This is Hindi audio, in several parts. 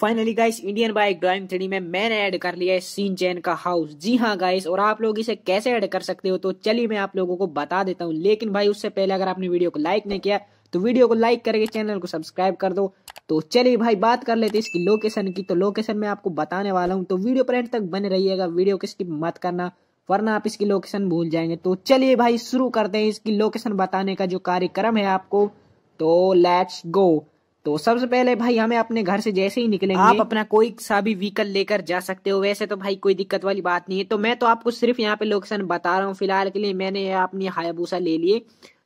finally guys Indian bike drawing three में मैंने ऐड कर लिया है सीन चैन का हाउस जी हाँ गाइस और आप लोग इसे कैसे ऐड कर सकते हो तो चलिए मैं आप लोगों को बता देता हूँ लेकिन भाई उससे पहले अगर आपने वीडियो को लाइक नहीं किया तो वीडियो को लाइक करके चैनल को सब्सक्राइब कर दो तो चलिए भाई बात कर लेते इसकी लोकेशन की तो लोकेशन में आपको बताने वाला हूँ तो वीडियो पर एंड तक बने रहिएगा वीडियो को स्किप मत करना वरना आप इसकी लोकेशन भूल जाएंगे तो चलिए भाई शुरू करते हैं इसकी लोकेशन बताने का जो कार्यक्रम है आपको तो लेट्स गो तो सबसे पहले भाई हमें अपने घर से जैसे ही निकलेंगे आप अपना कोई सा भी व्हीकल लेकर जा सकते हो वैसे तो भाई कोई दिक्कत वाली बात नहीं है तो मैं तो आपको सिर्फ यहाँ पे लोकेशन बता रहा हूँ फिलहाल के लिए मैंने अपनी हायाबूसा ले लिए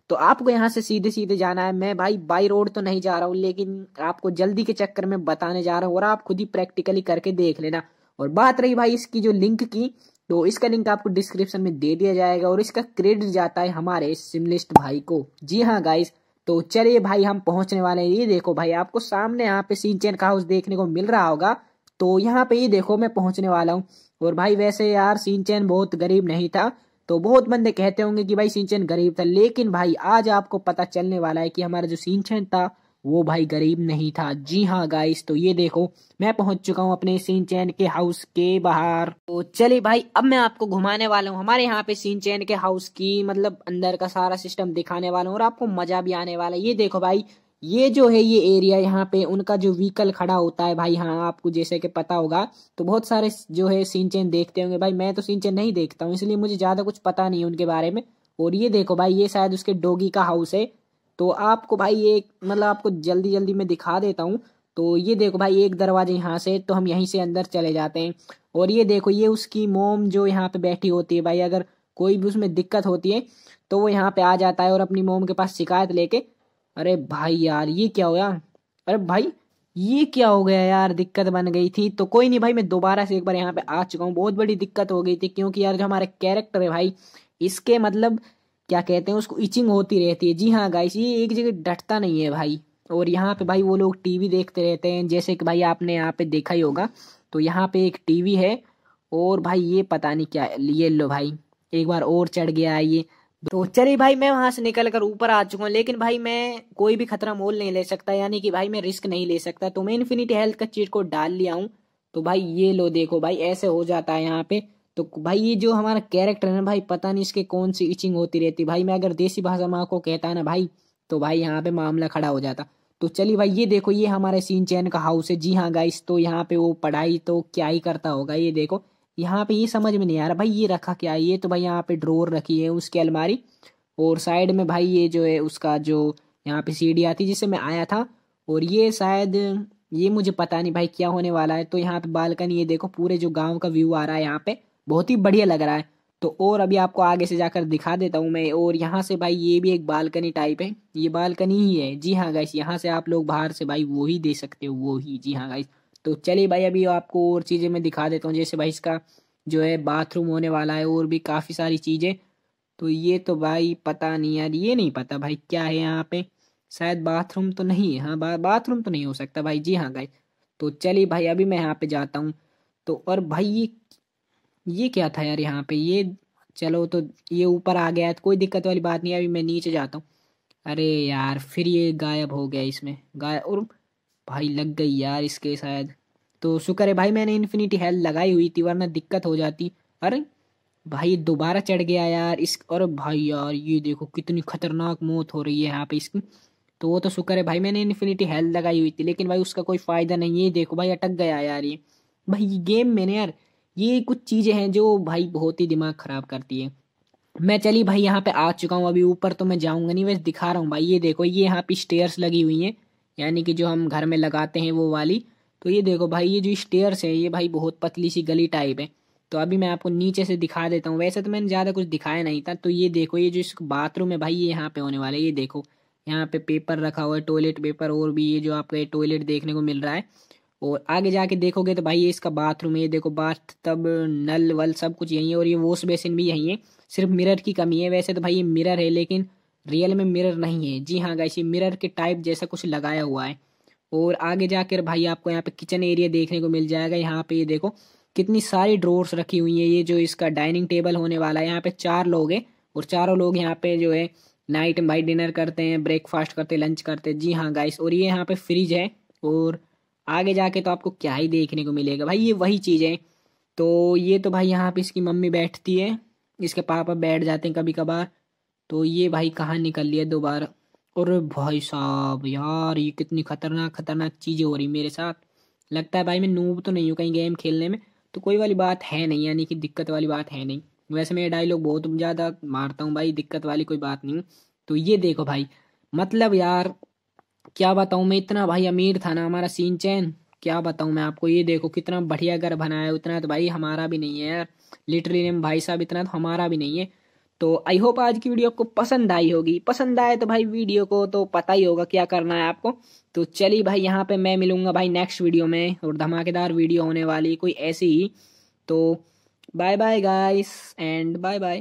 तो आपको यहाँ से सीधे सीधे जाना है मैं भाई बाई रोड तो नहीं जा रहा हूँ लेकिन आपको जल्दी के चक्कर में बताने जा रहा हूँ और आप खुद ही प्रैक्टिकली करके देख लेना और बात रही भाई इसकी जो लिंक की तो इसका लिंक आपको डिस्क्रिप्शन में दे दिया जाएगा और इसका क्रेडिट जाता है हमारे सिमलिस्ट भाई को जी हाँ गाइज़ तो चलिए भाई हम पहुंचने वाले हैं ये देखो भाई आपको सामने यहाँ पे सिंचेन का हाउस देखने को मिल रहा होगा तो यहाँ पे ये देखो मैं पहुंचने वाला हूँ और भाई वैसे यार सिंचेन बहुत गरीब नहीं था तो बहुत बंदे कहते होंगे कि भाई सिंचन गरीब था लेकिन भाई आज आपको पता चलने वाला है कि हमारा जो सिंचन था वो भाई गरीब नहीं था जी हाँ गाइस तो ये देखो मैं पहुंच चुका हूँ अपने सीन चैन के हाउस के बाहर तो चलिए भाई अब मैं आपको घुमाने वाला हूँ हमारे यहाँ पे सीन चैन के हाउस की मतलब अंदर का सारा सिस्टम दिखाने वाला हूँ और आपको मजा भी आने वाला है ये देखो भाई ये जो है ये एरिया यहाँ पे उनका जो व्हीकल खड़ा होता है भाई हाँ आपको जैसे कि पता होगा तो बहुत सारे जो है सीन चैन देखते होंगे भाई मैं तो सीन चैन नहीं देखता हूँ इसलिए मुझे ज़्यादा कुछ पता नहीं है उनके बारे में और ये देखो भाई ये शायद उसके डोगी का हाउस है तो आपको भाई एक मतलब आपको जल्दी जल्दी मैं दिखा देता हूँ तो ये देखो भाई एक दरवाजे यहाँ से तो हम यहीं से अंदर चले जाते हैं और ये देखो ये उसकी मोम जो यहाँ पे बैठी होती है भाई अगर कोई भी उसमें दिक्कत होती है तो वो यहाँ पे आ जाता है और अपनी मोम के पास शिकायत लेके अरे भाई यार ये क्या हो यार अरे भाई ये क्या हो गया यार दिक्कत बन गई थी तो कोई नहीं भाई मैं दोबारा से एक बार यहाँ पे आ चुका हूँ बहुत बड़ी दिक्कत हो गई थी क्योंकि यार जो हमारे कैरेक्टर है भाई इसके मतलब क्या कहते हैं उसको इचिंग होती रहती है जी हाँ गाइस ये एक जगह डटता नहीं है भाई और यहाँ पे भाई वो लोग टीवी देखते रहते हैं जैसे कि भाई आपने यहाँ पे देखा ही होगा तो यहाँ पे एक टीवी है और भाई ये पता नहीं क्या ये लो भाई एक बार और चढ़ गया है ये तो चलिए भाई मैं वहां से निकल कर ऊपर आ चुका हूँ लेकिन भाई मैं कोई भी खतरा मोल नहीं ले सकता यानी कि भाई मैं रिस्क नहीं ले सकता तो मैं इन्फिनिटी हेल्थ का चीट को डाल लिया हूँ तो भाई ये लो देखो भाई ऐसे हो जाता है यहाँ पे तो भाई ये जो हमारा कैरेक्टर है ना भाई पता नहीं इसके कौन सी इचिंग होती रहती भाई मैं अगर देसी भाषा में आपको कहता ना भाई तो भाई यहाँ पे मामला खड़ा हो जाता तो चलिए भाई ये देखो ये हमारे सीन चैन का हाउस है जी हाँ गाइस तो यहाँ पे वो पढ़ाई तो क्या ही करता होगा ये देखो यहाँ पे ये समझ में नहीं आ रहा भाई ये रखा क्या है ये तो भाई यहाँ पे ड्रोर रखी है उसकी अलमारी और साइड में भाई ये जो है उसका जो यहाँ पे सीढ़ी आती जिससे मैं आया था और ये शायद ये मुझे पता नहीं भाई क्या होने वाला है तो यहाँ पे बालकनी ये देखो पूरे जो गांव का व्यू आ रहा है यहाँ पे बहुत ही बढ़िया लग रहा है तो और अभी आपको आगे से जाकर दिखा देता हूँ मैं और यहाँ से भाई ये भी एक बालकनी टाइप है ये बालकनी ही है जी हाँ गाइस यहाँ से आप लोग बाहर से भाई वो ही दे सकते हो वो ही जी हाँ गाइस तो चलिए भाई अभी आपको और चीज़ें मैं दिखा देता हूँ जैसे भाई इसका जो है बाथरूम होने वाला है और भी काफ़ी सारी चीज़ें तो ये तो भाई पता नहीं यार ये नहीं पता भाई क्या है यहाँ पे शायद बाथरूम तो नहीं है हाँ बाथरूम तो नहीं हो सकता भाई जी हाँ गाइस तो चलिए भाई अभी मैं यहाँ पे जाता हूँ तो और भाई ये ये क्या था यार यहाँ पे ये चलो तो ये ऊपर आ गया है कोई दिक्कत वाली बात नहीं है अभी मैं नीचे जाता हूँ अरे यार फिर ये गायब हो गया इसमें गायब और भाई लग गई यार इसके शायद तो शुक्र है भाई मैंने इन्फिनिटी हेल लगाई हुई थी वरना दिक्कत हो जाती अरे भाई दोबारा चढ़ गया यार इस और भाई यार ये देखो कितनी खतरनाक मौत हो रही है यहाँ पे इसकी तो वो तो शुक्र है भाई मैंने इन्फिनिटी हेल लगाई हुई थी लेकिन भाई उसका कोई फ़ायदा नहीं है देखो भाई अटक गया यार ये भाई ये गेम मैंने यार ये कुछ चीज़ें हैं जो भाई बहुत ही दिमाग ख़राब करती है मैं चली भाई यहाँ पे आ चुका हूँ अभी ऊपर तो मैं जाऊँगा नहीं वैसे दिखा रहा हूँ भाई ये देखो ये यहाँ पे स्टेयर्स लगी हुई हैं यानी कि जो हम घर में लगाते हैं वो वाली तो ये देखो भाई ये जो स्टेयर्स है ये भाई बहुत पतली सी गली टाइप है तो अभी मैं आपको नीचे से दिखा देता हूँ वैसे तो मैंने ज़्यादा कुछ दिखाया नहीं था तो ये देखो ये जो इस बाथरूम है भाई ये यहाँ पे होने वाला है ये देखो यहाँ पे पेपर रखा हुआ है टॉयलेट पेपर और भी ये जो आपका टॉयलेट देखने को मिल रहा है और आगे जाके देखोगे तो भाई ये इसका बाथरूम है देखो बाथ तब नल वल सब कुछ यहीं है और ये वॉश बेसिन भी यहीं है सिर्फ मिरर की कमी है वैसे तो भाई ये मिरर है लेकिन रियल में मिरर नहीं है जी हाँ गाइस ये मिरर के टाइप जैसा कुछ लगाया हुआ है और आगे जाकर भाई आपको यहाँ पे किचन एरिया देखने को मिल जाएगा यहाँ पे ये देखो कितनी सारी ड्रोर्स रखी हुई है ये जो इसका डाइनिंग टेबल होने वाला है यहाँ पे चार लोग हैं और चारों लोग यहाँ पे जो है नाइट भाई डिनर करते हैं ब्रेकफास्ट करते लंच करते जी हाँ गाइस और ये यहाँ पे फ्रिज है और आगे जाके तो आपको क्या ही देखने को मिलेगा भाई ये वही चीज है तो ये तो भाई यहाँ पे इसकी मम्मी बैठती है इसके पापा बैठ जाते हैं कभी कभार तो ये भाई कहाँ निकल लिया दोबारा और भाई साहब यार ये कितनी खतरनाक खतरनाक चीज़ें हो रही मेरे साथ लगता है भाई मैं नूब तो नहीं हूँ कहीं गेम खेलने में तो कोई वाली बात है नहीं यानी कि दिक्कत वाली बात है नहीं वैसे मैं डायलॉग बहुत ज़्यादा मारता हूँ भाई दिक्कत वाली कोई बात नहीं तो ये देखो भाई मतलब यार क्या बताऊँ मैं इतना भाई अमीर था ना हमारा सीन चैन क्या बताऊँ मैं आपको ये देखो कितना बढ़िया घर बनाया है उतना तो भाई हमारा भी नहीं है यार लिटरली नेम भाई साहब इतना तो हमारा भी नहीं है तो आई होप आज की वीडियो आपको पसंद आई होगी पसंद आए तो भाई वीडियो को तो पता ही होगा क्या करना है आपको तो चलिए भाई यहाँ पे मैं मिलूंगा भाई नेक्स्ट वीडियो में और धमाकेदार वीडियो होने वाली कोई ऐसी ही तो bye bye guys and bye bye